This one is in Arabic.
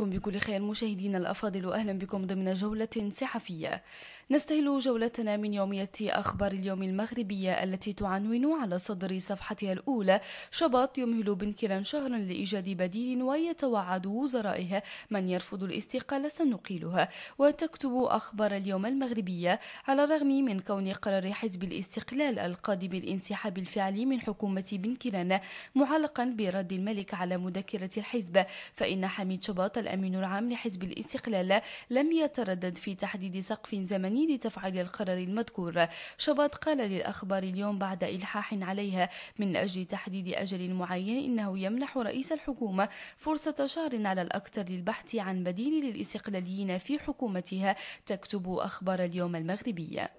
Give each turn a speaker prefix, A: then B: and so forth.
A: بكم بكل خير مشاهدينا الأفاضل وأهلا بكم ضمن جولة صحفية نستهل جولتنا من يومية أخبار اليوم المغربية التي تعنون على صدر صفحتها الأولى شباط يمهل بنكرا شهرا لإيجاد بديل ويتوعد وزرائها من يرفض الاستقالة سنقيلها وتكتب أخبار اليوم المغربية على الرغم من كون قرار حزب الاستقلال القادم بالانسحاب الفعلي من حكومة بنكرا معلقا برد الملك على مذكرة الحزب فإن حميد شباط الأمين العام لحزب الاستقلال لم يتردد في تحديد سقف زمني لتفعيل القرار المذكور شباط قال للأخبار اليوم بعد إلحاح عليها من أجل تحديد أجل معين إنه يمنح رئيس الحكومة فرصة شهر على الأكثر للبحث عن بديل للاستقلاليين في حكومتها تكتب أخبار اليوم المغربية